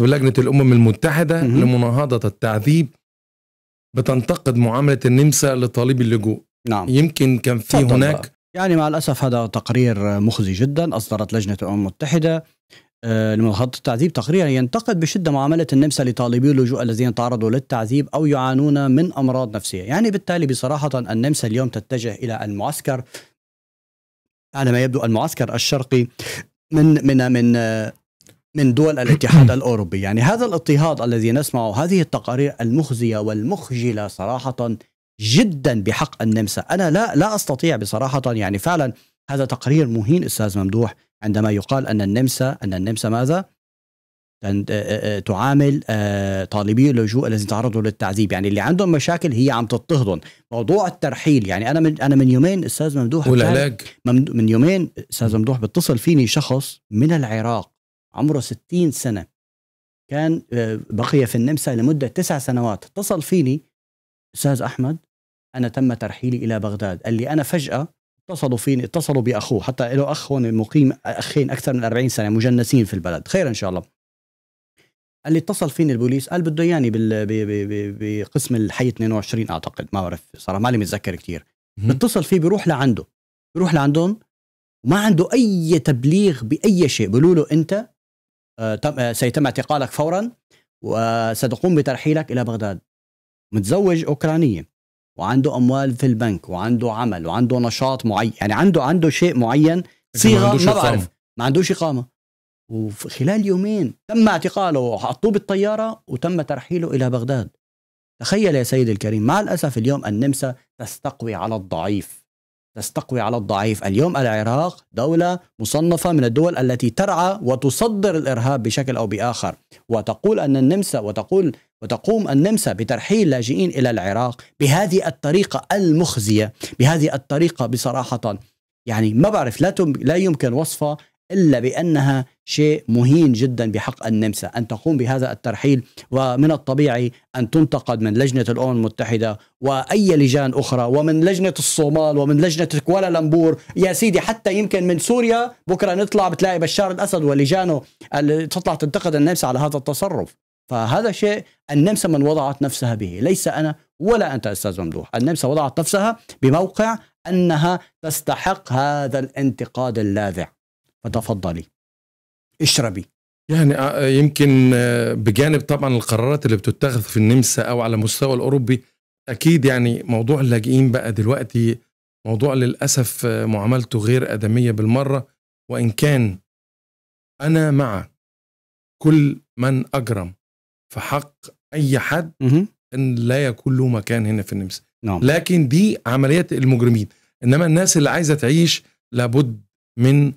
بلجنه الأمم المتحدة مم. لمناهضة التعذيب بتنتقد معاملة النمسا لطالبي اللجوء نعم يمكن كان في هناك يعني مع الأسف هذا تقرير مخزي جدا أصدرت لجنة الأمم المتحدة آه، لمناهضة التعذيب تقريرا ينتقد بشدة معاملة النمسا لطالبي اللجوء الذين تعرضوا للتعذيب أو يعانون من أمراض نفسية يعني بالتالي بصراحة النمسا اليوم تتجه إلى المعسكر على ما يبدو المعسكر الشرقي من من من آه، من دول الاتحاد الاوروبي، يعني هذا الاضطهاد الذي نسمعه هذه التقارير المخزيه والمخجله صراحه جدا بحق النمسا، انا لا لا استطيع بصراحه يعني فعلا هذا تقرير مهين استاذ ممدوح عندما يقال ان النمسا ان النمسا ماذا؟ آه، آه، آه، تعامل طالبي اللجوء الذين تعرضوا للتعذيب يعني اللي عندهم مشاكل هي عم تضطهدهم موضوع الترحيل يعني انا من انا من يومين استاذ ممدوح والعلاج من يومين استاذ ممدوح بتصل فيني شخص من العراق عمره 60 سنة كان آه، بقي في النمسا لمدة تسع سنوات اتصل فيني أستاذ أحمد أنا تم ترحيلي إلى بغداد قال لي أنا فجأة اتصلوا فيني اتصلوا بأخوه حتى له أخ هون مقيم أخين أكثر من 40 سنة مجنسين في البلد خير إن شاء الله قال لي اتصل فيني البوليس قال بده اياني بقسم الحي 22 اعتقد ما بعرف صراحه مالي متذكر كثير بتصل فيه بيروح لعنده بيروح لعندهم وما عنده اي تبليغ باي شيء بيقولوا له انت آه، آه، سيتم اعتقالك فورا وستقوم بترحيلك إلى بغداد متزوج أوكرانية وعنده أموال في البنك وعنده عمل وعنده نشاط معين يعني عنده عنده شيء معين صيغة ما بعرف ما عندوش إقامة وخلال يومين تم اعتقاله وحطوه بالطيارة وتم ترحيله إلى بغداد تخيل يا سيدي الكريم مع الأسف اليوم النمسا تستقوي على الضعيف تستقوي على الضعيف اليوم العراق دولة مصنفة من الدول التي ترعى وتصدر الإرهاب بشكل أو بآخر وتقول أن النمسا وتقول وتقوم النمسا بترحيل لاجئين إلى العراق بهذه الطريقة المخزية بهذه الطريقة بصراحة يعني ما بعرف لا, لا يمكن وصفها إلا بأنها شيء مهين جدا بحق النمسا أن تقوم بهذا الترحيل ومن الطبيعي أن تنتقد من لجنة الأمم المتحدة وأي لجان أخرى ومن لجنة الصومال ومن لجنة كوالالمبور يا سيدي حتى يمكن من سوريا بكرة نطلع بتلاقي بشار الأسد ولجانه اللي تطلع تنتقد النمسا على هذا التصرف فهذا شيء النمسا من وضعت نفسها به ليس أنا ولا أنت أستاذ ممدوح النمسا وضعت نفسها بموقع أنها تستحق هذا الانتقاد اللاذع فتفضلي اشربي يعني آه، يمكن آه، بجانب طبعا القرارات اللي بتتخذ في النمسا او على مستوى الاوروبي اكيد يعني موضوع اللاجئين بقى دلوقتي موضوع للاسف آه، معاملته غير ادميه بالمره وان كان انا مع كل من اجرم في حق اي حد ان لا يكون له مكان هنا في النمسا نعم. لكن دي عمليات المجرمين انما الناس اللي عايزه تعيش لابد من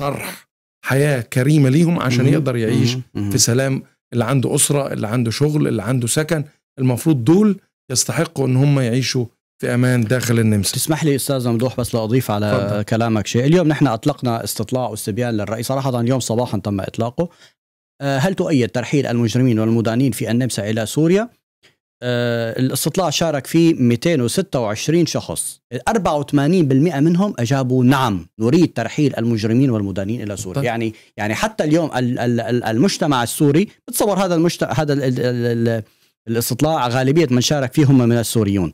طرح حياه كريمه ليهم عشان يقدر يعيش في سلام اللي عنده اسره اللي عنده شغل اللي عنده سكن المفروض دول يستحقوا ان هم يعيشوا في امان داخل النمسا تسمح لي استاذ ممدوح بس لاضيف على فضل. كلامك شيء اليوم نحن اطلقنا استطلاع واستبيان للراي صراحه اليوم صباحا تم اطلاقه آه، هل تؤيد ترحيل المجرمين والمدانين في النمسا الى سوريا آه، الاستطلاع شارك فيه 226 شخص 84% منهم أجابوا نعم نريد ترحيل المجرمين والمدانين إلى سوريا طيب. يعني يعني حتى اليوم المجتمع السوري بتصور هذا المجتمع هذا الاستطلاع غالبية من شارك فيه هم من السوريون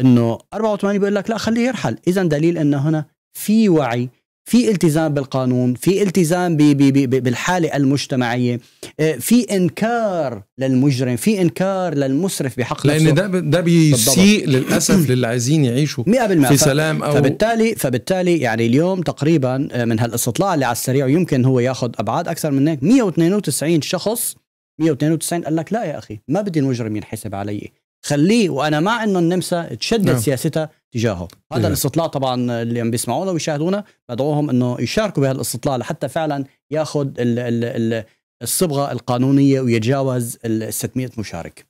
انه 84 بيقول لك لا خليه يرحل اذا دليل انه هنا في وعي في التزام بالقانون في التزام بي بي بي بالحالة المجتمعية آه، في انكار للمجرم في انكار للمسرف بحق لان ده ده بيسيء للاسف للي عايزين يعيشوا في سلام او فبالتالي فبالتالي يعني اليوم تقريبا آه، من هالاستطلاع اللي على السريع يمكن هو ياخذ ابعاد اكثر من هيك 192 شخص 192 قال لك لا يا اخي ما بدي المجرم ينحسب علي خليه وانا مع انه النمسا تشدد نعم. سياستها تجاهه هذا نعم. الاستطلاع طبعا اللي عم بيسمعونا ويشاهدونا بدعوهم انه يشاركوا بهالاستطلاع لحتى فعلا ياخذ ال ال الصبغه القانونيه ويتجاوز ال 600 مشارك.